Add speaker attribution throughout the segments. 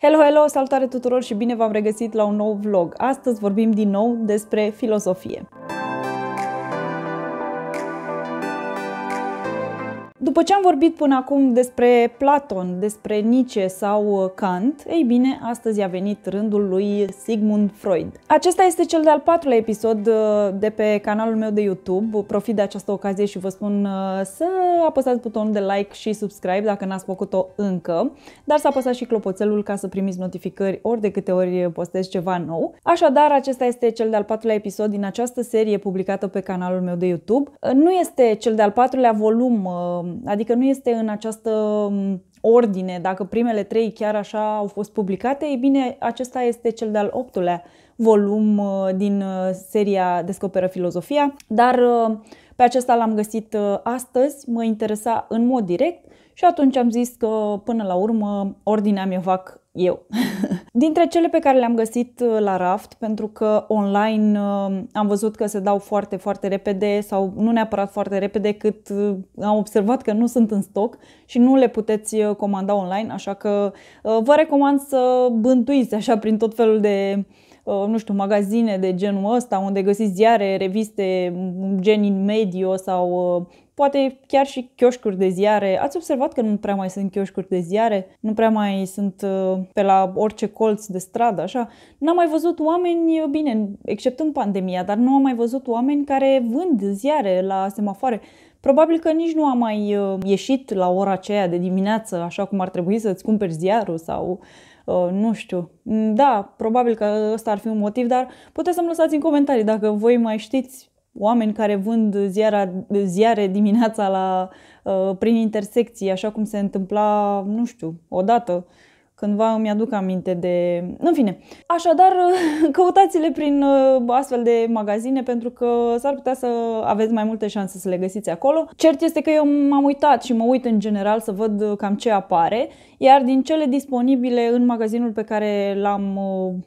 Speaker 1: Hello, hello! Salutare tuturor și bine v-am regăsit la un nou vlog. Astăzi vorbim din nou despre filosofie. După ce am vorbit până acum despre Platon, despre Nietzsche sau uh, Kant, ei bine, astăzi a venit rândul lui Sigmund Freud. Acesta este cel de-al patrulea episod uh, de pe canalul meu de YouTube. Profit de această ocazie și vă spun uh, să apăsați butonul de like și subscribe dacă n-ați făcut-o încă, dar să apăsați și clopoțelul ca să primiți notificări ori de câte ori postez ceva nou. Așadar, acesta este cel de-al patrulea episod din această serie publicată pe canalul meu de YouTube. Nu este cel de-al patrulea volum Adică nu este în această um, ordine, dacă primele trei chiar așa au fost publicate, e bine, acesta este cel de-al optulea volum uh, din uh, seria Descoperă filozofia, dar uh, pe acesta l-am găsit astăzi, mă interesa în mod direct și atunci am zis că, până la urmă, ordinea mi-o fac eu. Dintre cele pe care le-am găsit uh, la raft, pentru că online uh, am văzut că se dau foarte, foarte repede sau nu neapărat foarte repede, cât uh, am observat că nu sunt în stoc și nu le puteți comanda online, așa că vă recomand să bântuiți așa prin tot felul de nu știu, magazine de genul ăsta unde găsiți ziare, reviste, gen in medio sau poate chiar și chioșcuri de ziare. Ați observat că nu prea mai sunt chioșcuri de ziare, nu prea mai sunt uh, pe la orice colț de stradă, așa. N-am mai văzut oameni, uh, bine, exceptând pandemia, dar nu am mai văzut oameni care vând ziare la semafoare. Probabil că nici nu a mai uh, ieșit la ora aceea de dimineață, așa cum ar trebui să-ți cumperi ziarul sau nu știu. Mm, da, probabil că ăsta ar fi un motiv, dar puteți să-mi lăsați în comentarii dacă voi mai știți oameni care vând ziara, ziare dimineața la, uh, prin intersecții, așa cum se întâmpla, nu știu, odată. Cândva îmi aduc aminte de... În fine, așadar căutați-le prin uh, astfel de magazine pentru că s-ar putea să aveți mai multe șanse să le găsiți acolo. Cert este că eu m-am uitat și mă uit în general să văd uh, cam ce apare, iar din cele disponibile în magazinul pe care l-am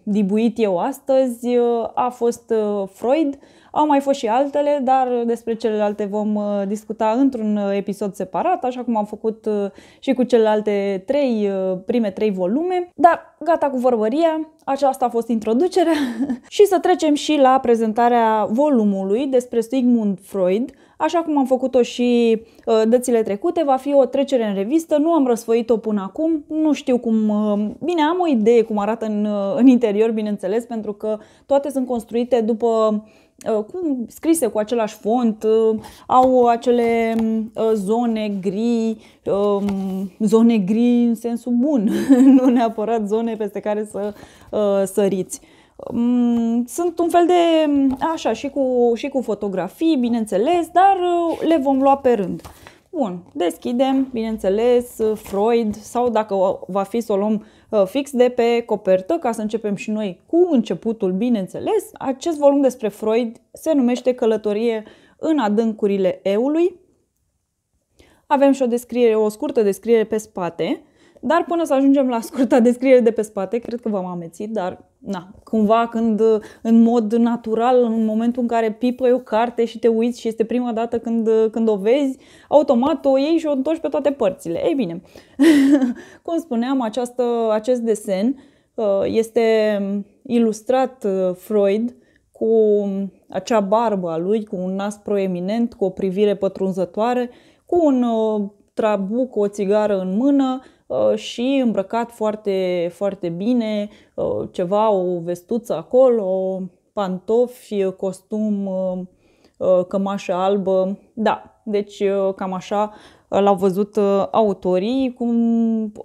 Speaker 1: dibuit eu astăzi a fost Freud, au mai fost și altele, dar despre celelalte vom uh, discuta într-un uh, episod separat, așa cum am făcut uh, și cu celelalte trei, prime trei volume. Dar gata cu vorbăria, aceasta a fost introducerea și să trecem și la prezentarea volumului despre Sigmund Freud, așa cum am făcut-o și dățile trecute, va fi o trecere în revistă, nu am răsfoit-o până acum, nu știu cum... Bine, am o idee cum arată în, în interior, bineînțeles, pentru că toate sunt construite după Uh, cu, scrise cu același font, uh, au acele um, uh, zone gri, um, zone gri în sensul bun, nu neapărat zone peste care să săriți. Um, sunt un fel de, așa, și cu, și cu fotografii, bineînțeles, dar le vom lua pe rând. Bun, deschidem, bineînțeles, Freud sau dacă va fi să o luăm Uh, fix de pe copertă, ca să începem și noi cu începutul, bineînțeles. Acest volum despre Freud se numește Călătorie în adâncurile eului. Avem și o descriere, o scurtă descriere pe spate, dar până să ajungem la scurta descriere de pe spate, cred că v-am amețit, dar na, cumva când uh, în mod natural, în momentul în care pipă o carte și te uiți și este prima dată când, uh, când o vezi, automat o iei și o întorci pe toate părțile. Ei bine, cum spuneam, această, acest desen uh, este ilustrat Freud cu acea barbă a lui, cu un nas proeminent, cu o privire pătrunzătoare, cu un trabuc, o țigară în mână, Uh, și îmbrăcat foarte, foarte bine, uh, ceva, o vestuță acolo, pantofi, costum, uh, cămașă albă. Da, deci cam așa l-au văzut autorii, cum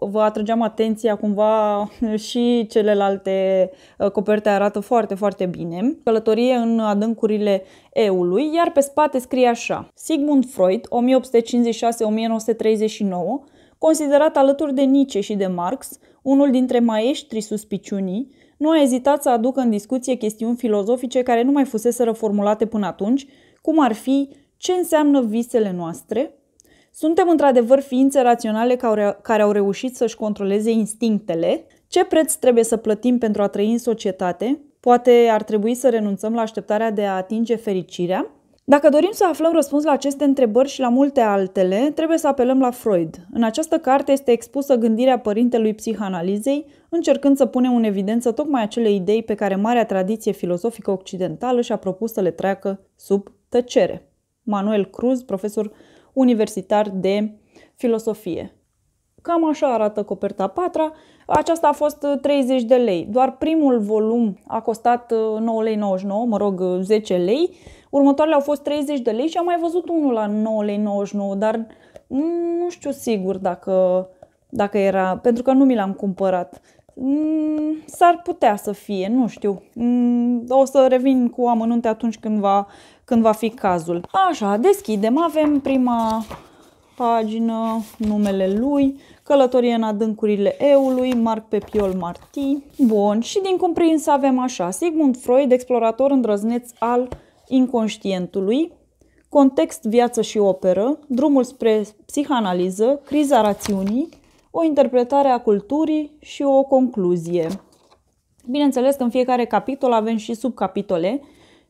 Speaker 1: vă atrăgeam atenția cumva și celelalte coperte arată foarte, foarte bine. Călătorie în adâncurile eului, iar pe spate scrie așa. Sigmund Freud, 1856-1939, Considerat alături de Nietzsche și de Marx, unul dintre maestrii suspiciunii, nu a ezitat să aducă în discuție chestiuni filozofice care nu mai fusese formulate până atunci, cum ar fi ce înseamnă visele noastre, suntem într-adevăr ființe raționale care au reușit să-și controleze instinctele, ce preț trebuie să plătim pentru a trăi în societate, poate ar trebui să renunțăm la așteptarea de a atinge fericirea, dacă dorim să aflăm răspuns la aceste întrebări și la multe altele, trebuie să apelăm la Freud. În această carte este expusă gândirea părintelui psihanalizei, încercând să punem în evidență tocmai acele idei pe care marea tradiție filozofică occidentală și-a propus să le treacă sub tăcere. Manuel Cruz, profesor universitar de filosofie. Cam așa arată coperta patra. Aceasta a fost 30 uh, de lei. Doar primul volum a costat 9 uh, lei, 99, mă rog 10 uh, lei. Următoarele au fost 30 de lei și am mai văzut unul la 9 lei, 99, dar nu știu sigur dacă, dacă era, pentru că nu mi l-am cumpărat. Mm, s-ar putea să fie, nu știu. Mm, o să revin cu amănunte atunci când va, când va fi cazul. Așa, deschidem. Avem prima pagină, numele lui, Călătorie în adâncurile eului, Marc Pepiol Marti. Bun, și din cuprins avem așa, Sigmund Freud, explorator îndrăzneț al inconștientului, context, viață și operă, drumul spre psihanaliză, criza rațiunii, o interpretare a culturii și o concluzie. Bineînțeles că în fiecare capitol avem și subcapitole.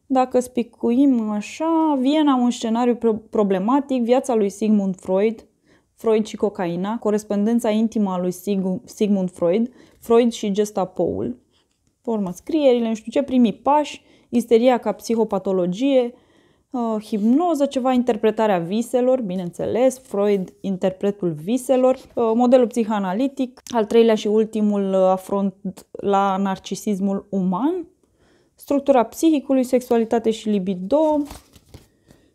Speaker 1: Dacă spicuim așa, Viena, un scenariu problematic, viața lui Sigmund Freud, Freud și cocaina, corespondența intimă a lui Sigmund Freud, Freud și Gestapoul, formă scrierile, nu știu ce, primi pași, isteria ca psihopatologie, uh, hipnoză, ceva interpretarea viselor, bineînțeles, Freud interpretul viselor, uh, modelul psihanalitic, al treilea și ultimul uh, afront la narcisismul uman, structura psihicului, sexualitate și libido,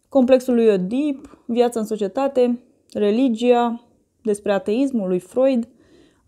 Speaker 1: complexul lui Oedip, viața în societate, religia, despre ateismul lui Freud,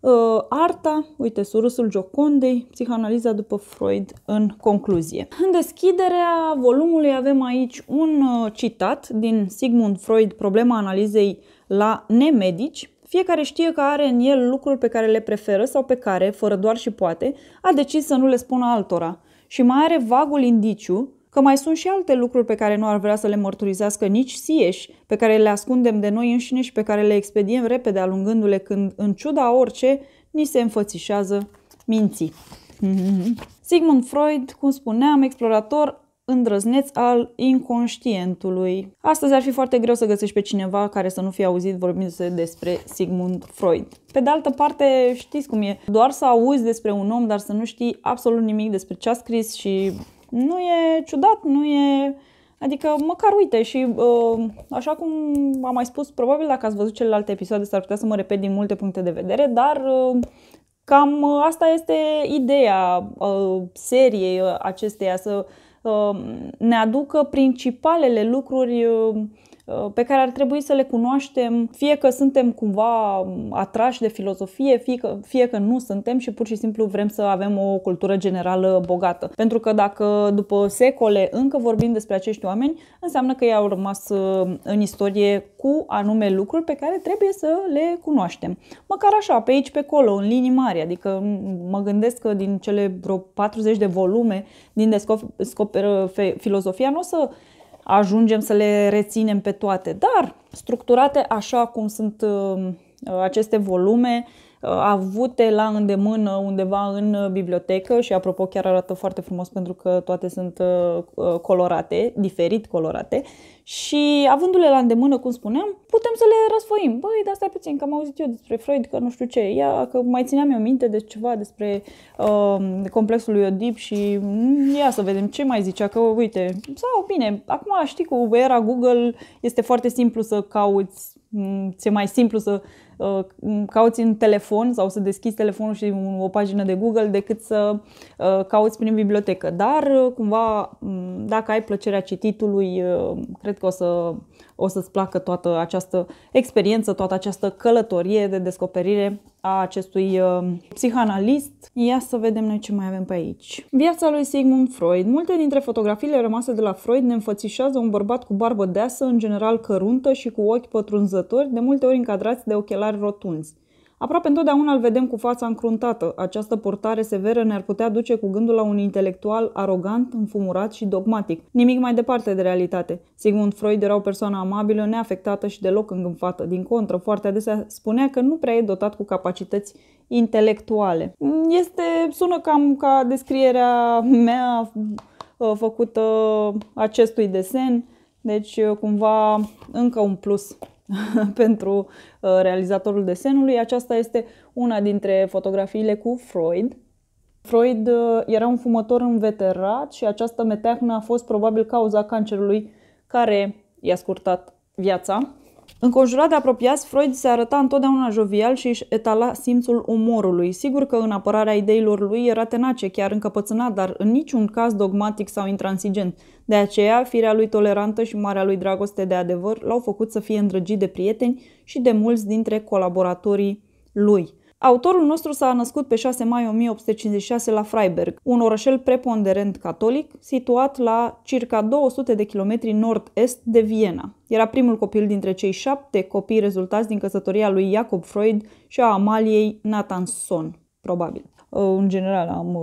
Speaker 1: uh, arta, uite, surusul Giocondei, psihanaliza după Freud în concluzie. În deschiderea volumului avem aici un uh, citat din Sigmund Freud, Problema analizei la nemedici, fiecare știe că are în el lucruri pe care le preferă sau pe care, fără doar și poate, a decis să nu le spună altora și mai are vagul indiciu că mai sunt și alte lucruri pe care nu ar vrea să le mărturizească nici sieși, pe care le ascundem de noi înșine și pe care le expediem repede alungându-le când, în ciuda orice, ni se înfățișează minții. Mhm. Sigmund Freud, cum spuneam, explorator îndrăzneț al inconștientului. Astăzi ar fi foarte greu să găsești pe cineva care să nu fie auzit vorbind se despre Sigmund Freud. Pe de altă parte, știți cum e, doar să auzi despre un om, dar să nu știi absolut nimic despre ce a scris și nu e ciudat, nu e... Adică, măcar uite și uh, așa cum am mai spus, probabil dacă ați văzut celelalte episoade s-ar putea să mă repet din multe puncte de vedere, dar uh, cam asta este ideea uh, seriei acesteia, să ne aducă principalele lucruri Uh, pe care ar trebui să le cunoaștem, fie că suntem cumva atrași de filozofie, fie că, fie că nu suntem și pur și simplu vrem să avem o cultură generală bogată. Pentru că dacă după secole încă vorbim despre acești oameni, înseamnă că ei au rămas uh, în istorie cu anume lucruri pe care trebuie să le cunoaștem. Măcar așa, pe aici, pe acolo, în linii mari, adică mă gândesc că din cele vreo 40 de volume din Descoperă filozofia nu o să ajungem să le reținem pe toate, dar structurate așa cum sunt uh, aceste volume, Uh, avute la îndemână undeva în uh, bibliotecă și apropo chiar arată foarte frumos pentru că toate sunt uh, colorate, diferit colorate și avându-le la îndemână, cum spuneam, putem să le răsfoim. Băi, dar stai puțin, că am auzit eu despre Freud, că nu știu ce, ia, că mai țineam eu minte de ceva despre uh, complexul lui Oedip și mm, ia să vedem ce mai zicea, că uite, sau bine, acum știi cu era Google este foarte simplu să cauți, mm, ți-e mai simplu să Uh, cauți în telefon sau să deschizi telefonul și o pagină de Google decât să uh, cauți prin bibliotecă. Dar uh, cumva, dacă ai plăcerea cititului, cred că o să o să-ți placă toată această experiență, toată această călătorie de descoperire a acestui uh, psihanalist. Ia să vedem noi ce mai avem pe aici. Viața lui Sigmund Freud. Multe dintre fotografiile rămase de la Freud ne înfățișează un bărbat cu barbă deasă, în general căruntă și cu ochi pătrunzători, de multe ori încadrați de ochelari rotunzi. Aproape întotdeauna îl vedem cu fața încruntată. Această portare severă ne-ar putea duce cu gândul la un intelectual arogant, înfumurat și dogmatic. Nimic mai departe de realitate. Sigmund Freud era o persoană amabilă, neafectată și deloc îngânfată. Din contră, foarte adesea spunea că nu prea e dotat cu capacități intelectuale. Este, sună cam ca descrierea mea uh, făcută acestui desen, deci uh, cumva încă un plus pentru uh, realizatorul desenului. Aceasta este una dintre fotografiile cu Freud. Freud uh, era un fumător înveterat și această meteahnă a fost probabil cauza cancerului care i-a scurtat viața. Înconjurat de apropiați, Freud se arăta întotdeauna jovial și își etala simțul umorului. Sigur că în apărarea ideilor lui era tenace, chiar încăpățânat, dar în niciun caz dogmatic sau intransigent. De aceea, firea lui tolerantă și marea lui dragoste de adevăr l-au făcut să fie îndrăgit de prieteni și de mulți dintre colaboratorii lui. Autorul nostru s-a născut pe 6 mai 1856 la Freiberg, un orășel preponderent catolic, situat la circa 200 de kilometri nord-est de Viena. Era primul copil dintre cei șapte copii rezultați din căsătoria lui Jacob Freud și a Amaliei Nathanson, probabil. În general am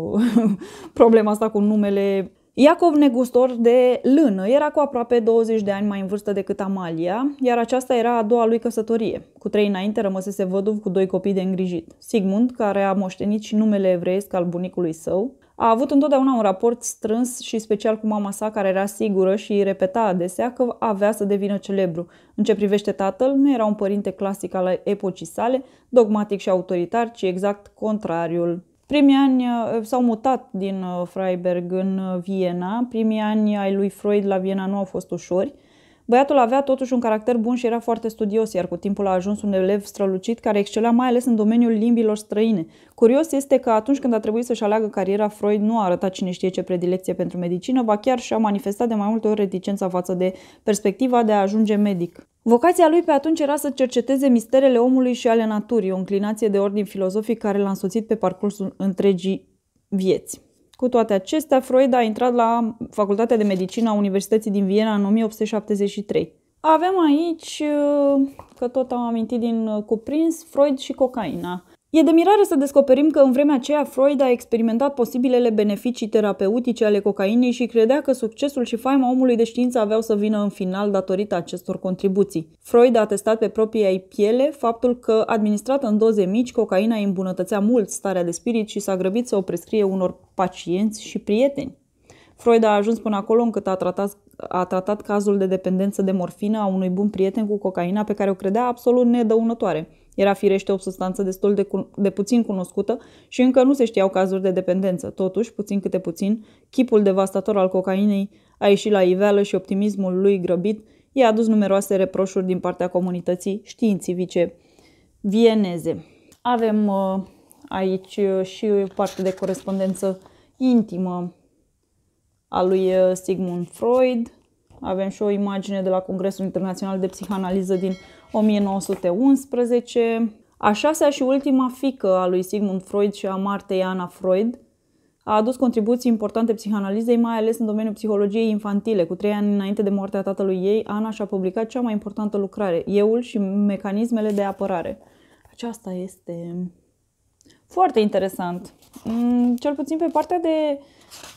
Speaker 1: problema asta cu numele Iacov, negustor de lână, era cu aproape 20 de ani mai în vârstă decât Amalia, iar aceasta era a doua lui căsătorie. Cu trei înainte rămăsese văduv cu doi copii de îngrijit. Sigmund, care a moștenit și numele evreiesc al bunicului său, a avut întotdeauna un raport strâns și special cu mama sa, care era sigură și îi repeta adesea că avea să devină celebru. În ce privește tatăl, nu era un părinte clasic al epocii sale, dogmatic și autoritar, ci exact contrariul. Primii ani uh, s-au mutat din uh, Freiberg în uh, Viena. Primii ani ai lui Freud la Viena nu au fost ușori. Băiatul avea totuși un caracter bun și era foarte studios, iar cu timpul a ajuns un elev strălucit care excelea mai ales în domeniul limbilor străine. Curios este că atunci când a trebuit să-și aleagă cariera, Freud nu a arătat cine știe ce predilecție pentru medicină, ba chiar și-a manifestat de mai multe ori reticența față de perspectiva de a ajunge medic. Vocația lui pe atunci era să cerceteze misterele omului și ale naturii, o înclinație de ordin filozofic care l-a însoțit pe parcursul întregii vieți. Cu toate acestea, Freud a intrat la Facultatea de Medicină a Universității din Viena în 1873. Avem aici, că tot am amintit din cuprins, Freud și cocaina. E de mirare să descoperim că în vremea aceea Freud a experimentat posibilele beneficii terapeutice ale cocainei și credea că succesul și faima omului de știință aveau să vină în final datorită acestor contribuții. Freud a testat pe propria ei piele faptul că, administrată în doze mici, cocaina îi îmbunătățea mult starea de spirit și s-a grăbit să o prescrie unor pacienți și prieteni. Freud a ajuns până acolo încât a tratat, a tratat cazul de dependență de morfină a unui bun prieten cu cocaina pe care o credea absolut nedăunătoare – era firește o substanță destul de, cu- de puțin cunoscută și încă nu se știau cazuri de dependență. Totuși, puțin câte puțin, chipul devastator al cocainei a ieșit la iveală și optimismul lui grăbit i-a adus numeroase reproșuri din partea comunității științifice vieneze. Avem uh, aici uh, și parte de corespondență intimă a lui uh, Sigmund Freud, avem și o imagine de la Congresul Internațional de Psihanaliză din 1911. A șasea și ultima fică a lui Sigmund Freud și a Martei Anna Freud a adus contribuții importante psihanalizei, mai ales în domeniul psihologiei infantile. Cu trei ani înainte de moartea tatălui ei, Ana și-a publicat cea mai importantă lucrare, Euul și mecanismele de apărare. Aceasta este foarte interesant. Mm, cel puțin pe partea de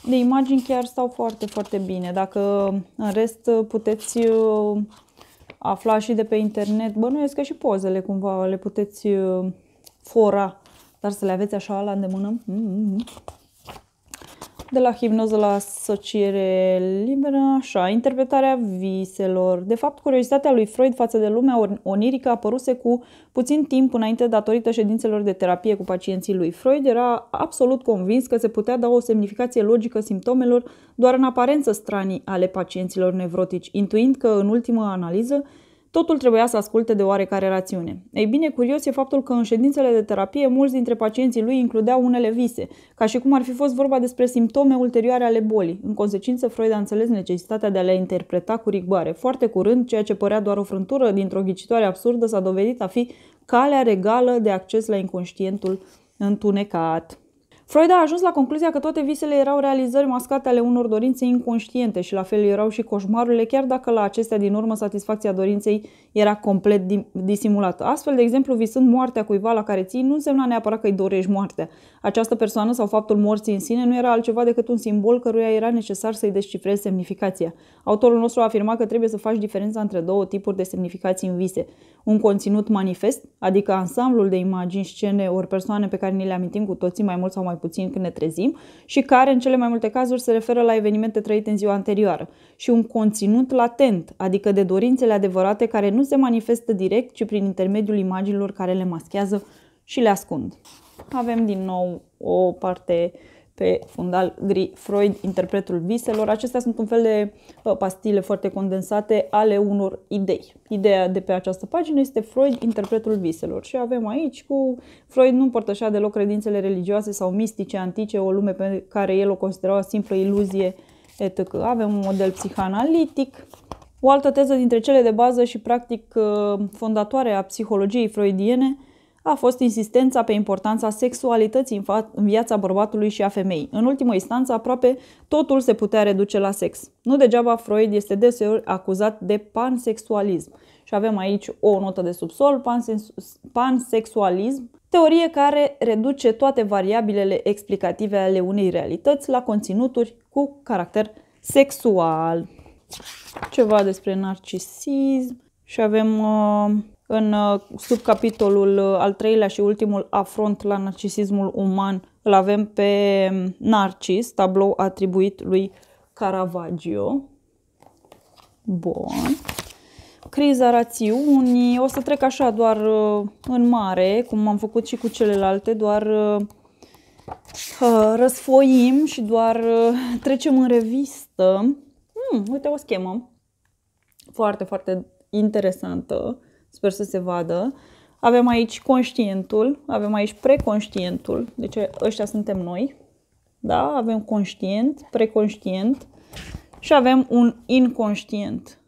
Speaker 1: de imagini chiar stau foarte, foarte bine. Dacă în rest puteți uh, afla și de pe internet, bănuiesc că și pozele cumva le puteți uh, fora, dar să le aveți așa la îndemână. Mm -hmm de la hipnoză la asociere liberă, așa, interpretarea viselor. De fapt, curiozitatea lui Freud față de lumea onirică apăruse cu puțin timp înainte datorită ședințelor de terapie cu pacienții lui. Freud era absolut convins că se putea da o semnificație logică simptomelor doar în aparență stranii ale pacienților nevrotici, intuind că, în ultimă analiză, Totul trebuia să asculte de oarecare rațiune. Ei bine, curios e faptul că în ședințele de terapie mulți dintre pacienții lui includeau unele vise, ca și cum ar fi fost vorba despre simptome ulterioare ale bolii. În consecință, Freud a înțeles necesitatea de a le interpreta cu rigoare. Foarte curând, ceea ce părea doar o frântură dintr-o ghicitoare absurdă s-a dovedit a fi calea regală de acces la inconștientul întunecat. Freud a ajuns la concluzia că toate visele erau realizări mascate ale unor dorințe inconștiente și la fel erau și coșmarurile, chiar dacă la acestea din urmă satisfacția dorinței era complet disimulată. Astfel, de exemplu, visând moartea cuiva la care ții, nu însemna neapărat că îi dorești moartea. Această persoană sau faptul morții în sine nu era altceva decât un simbol căruia era necesar să-i descifrezi semnificația. Autorul nostru a afirmat că trebuie să faci diferența între două tipuri de semnificații în vise. Un conținut manifest, adică ansamblul de imagini, scene ori persoane pe care ni le amintim cu toții mai mult sau mai puțin când ne trezim și care în cele mai multe cazuri se referă la evenimente trăite în ziua anterioară și un conținut latent, adică de dorințele adevărate care nu se manifestă direct, ci prin intermediul imaginilor care le maschează și le ascund. Avem din nou o parte pe fundal gri, Freud, interpretul viselor. Acestea sunt un fel de uh, pastile foarte condensate ale unor idei. Ideea de pe această pagină este Freud, interpretul viselor. Și avem aici cu Freud nu împărtășea deloc credințele religioase sau mistice antice, o lume pe care el o considera o simplă iluzie, etc. Avem un model psihanalitic, o altă teză dintre cele de bază și practic uh, fondatoare a psihologiei freudiene, a fost insistența pe importanța sexualității în, în viața bărbatului și a femeii. În ultimă instanță, aproape totul se putea reduce la sex. Nu degeaba Freud este deseori acuzat de pansexualism. Și avem aici o notă de subsol, pansexualism, teorie care reduce toate variabilele explicative ale unei realități la conținuturi cu caracter sexual. Ceva despre narcisism și avem uh, în uh, subcapitolul uh, al treilea și ultimul afront la narcisismul uman îl avem pe um, Narcis, tablou atribuit lui Caravaggio. Bun. Criza rațiunii. O să trec așa doar uh, în mare, cum am făcut și cu celelalte, doar răsfoim și doar trecem în revistă. Hmm, uite o schemă foarte, foarte interesantă Sper să se vadă. Avem aici conștientul, avem aici preconștientul, deci ăștia suntem noi. Da? Avem conștient, preconștient și avem un inconștient.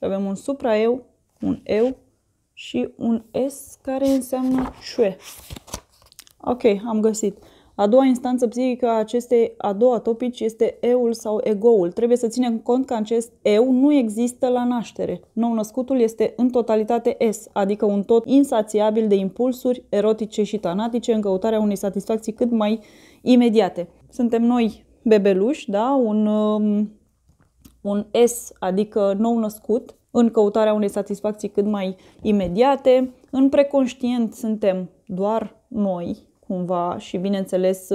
Speaker 1: Avem un supra-eu, un eu și un S care înseamnă ce. Ok, am găsit. A doua instanță psihică a acestei a doua topici este eul sau egoul. Trebuie să ținem cont că acest eu nu există la naștere. Nou-născutul este în totalitate S, adică un tot insațiabil de impulsuri erotice și tanatice în căutarea unei satisfacții cât mai imediate. Suntem noi bebeluși, da? un, um, un S, adică nou-născut, în căutarea unei satisfacții cât mai imediate. În preconștient suntem doar noi, cumva și bineînțeles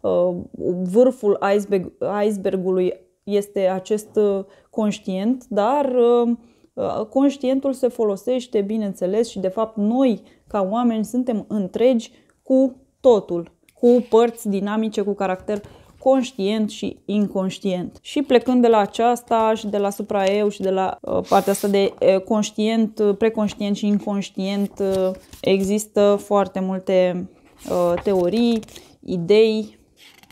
Speaker 1: uh, vârful iceberg, icebergului este acest uh, conștient, dar uh, conștientul se folosește, bineînțeles, și de fapt noi, ca oameni, suntem întregi cu totul, cu părți dinamice, cu caracter conștient și inconștient. Și plecând de la aceasta și de la supra-eu și de la partea asta de conștient, preconștient și inconștient, există foarte multe Uh, teorii, idei.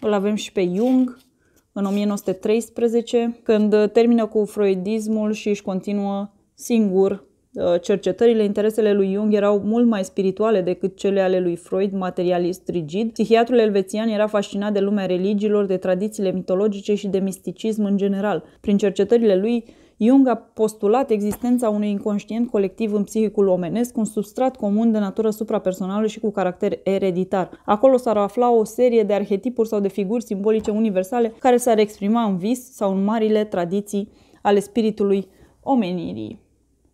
Speaker 1: Îl avem și pe Jung în 1913, când termină cu freudismul și își continuă singur uh, cercetările, interesele lui Jung erau mult mai spirituale decât cele ale lui Freud, materialist rigid. Psihiatrul elvețian era fascinat de lumea religiilor, de tradițiile mitologice și de misticism în general. Prin cercetările lui, Jung a postulat existența unui inconștient colectiv în psihicul omenesc, un substrat comun de natură suprapersonală și cu caracter ereditar. Acolo s-ar afla o serie de arhetipuri sau de figuri simbolice universale care s-ar exprima în vis sau în marile tradiții ale spiritului omenirii.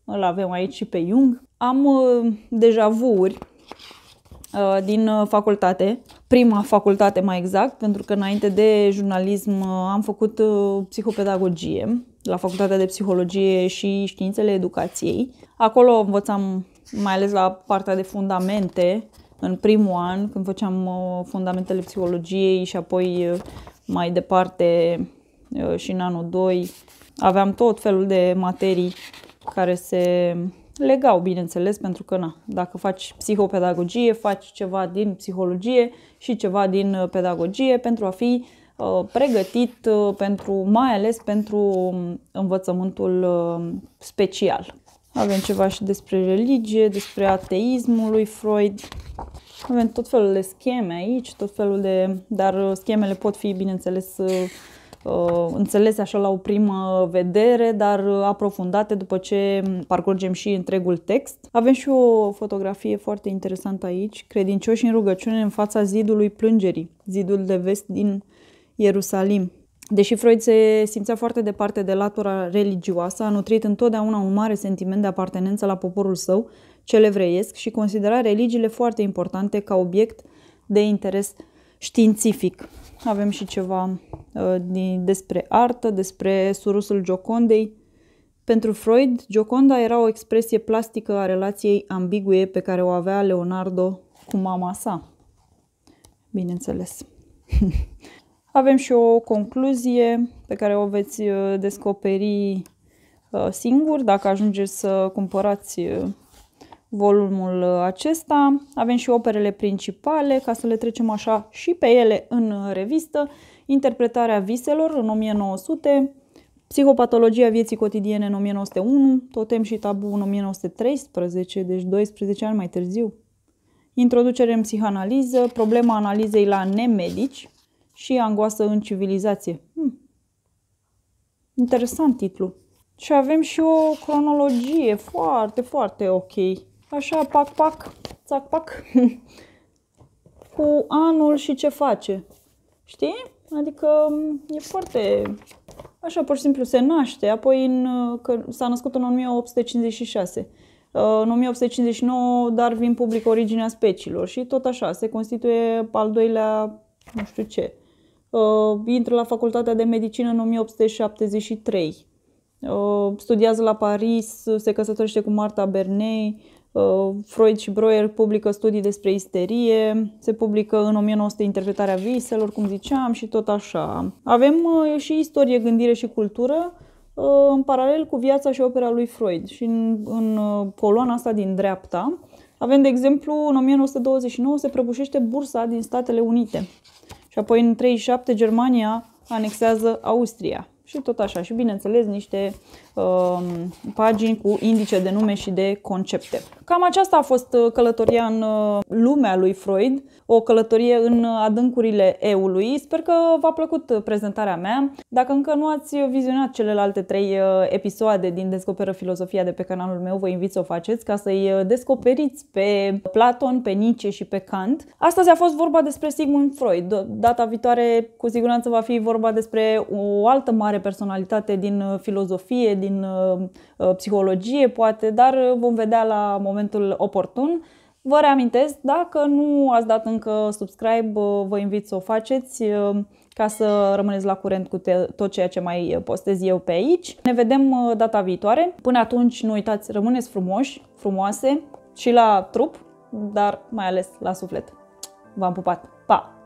Speaker 1: Îl avem aici și pe Jung. Am uh, deja vuri uh, din uh, facultate, prima facultate mai exact, pentru că înainte de jurnalism am făcut psihopedagogie la Facultatea de Psihologie și Științele Educației. Acolo învățam mai ales la partea de fundamente, în primul an, când făceam uh, fundamentele psihologiei și apoi uh, mai departe uh, și în anul 2, aveam tot felul de materii care se legau, bineînțeles, pentru că na, dacă faci psihopedagogie, faci ceva din psihologie și ceva din pedagogie pentru a fi Uh, pregătit uh, pentru, mai ales pentru um, învățământul uh, special. Avem ceva și despre religie, despre ateismul lui Freud. Avem tot felul de scheme aici, tot felul de... Dar schemele pot fi, bineînțeles, înțelese așa la o primă vedere, dar aprofundate după ce um, parcurgem și întregul text. Avem și o fotografie foarte interesantă aici, credincioși în rugăciune în fața zidului plângerii, zidul de vest din Ierusalim. Deși Freud se simțea foarte departe de latura religioasă, a nutrit întotdeauna un mare sentiment de apartenență la poporul său, cel evreiesc, și considera religiile foarte importante ca obiect de interes științific. Avem și ceva uh, despre artă, despre surusul Giocondei. Pentru Freud, Gioconda era o expresie plastică a relației ambigue pe care o avea Leonardo cu mama sa. Bineînțeles. Avem și o concluzie pe care o veți uh, descoperi uh, singur dacă ajungeți să cumpărați uh, volumul acesta. Avem și operele principale, ca să le trecem așa și pe ele în revistă. Interpretarea viselor în 1900, Psihopatologia vieții cotidiene în 1901, Totem și tabu în 1913, deci 12 ani mai târziu. Introducere în psihanaliză, problema analizei la nemedici, și angoasă în civilizație. Hmm. Interesant titlu. Și avem și o cronologie foarte, foarte ok. Așa, pac, pac, țac, pac, cu anul și ce face. Știi? Adică mm, e foarte... Așa, pur și simplu, se naște, apoi în, că s-a născut în 1856. Uh, în 1859 vin public originea speciilor și tot așa, se constituie al doilea nu știu ce uh, intră la facultatea de medicină în 1873, uh, studiază la Paris, se căsătorește cu Marta Bernay, uh, Freud și Breuer publică studii despre isterie, se publică în 1900 interpretarea viselor, cum ziceam, și tot așa. Avem uh, și istorie, gândire și cultură, uh, în paralel cu viața și opera lui Freud. Și în, în uh, coloana asta din dreapta avem, de exemplu, în 1929 se prăbușește bursa din Statele Unite. Și apoi în 37 Germania anexează Austria. Și tot așa. Și bineînțeles niște Um, pagini cu indice de nume și de concepte. Cam aceasta a fost uh, călătoria în uh, lumea lui Freud, o călătorie în adâncurile eului. Sper că v-a plăcut uh, prezentarea mea. Dacă încă nu ați vizionat celelalte trei episoade din Descoperă filozofia de pe canalul meu, vă invit să o faceți ca să-i descoperiți pe Platon, pe Nietzsche și pe Kant. Astăzi a fost vorba despre Sigmund Freud. Data viitoare cu siguranță va fi vorba despre o altă mare personalitate din filozofie, din din uh, uh, psihologie, poate, dar uh, vom vedea la momentul oportun. Vă reamintesc, dacă nu ați dat încă subscribe, vă invit să o faceți ca să rămâneți la curent cu tot ceea ce mai postez eu pe aici. Ne vedem data viitoare. Până atunci, nu uitați, rămâneți frumoși, frumoase și la trup, dar mai ales la suflet. V-am pupat! Pa!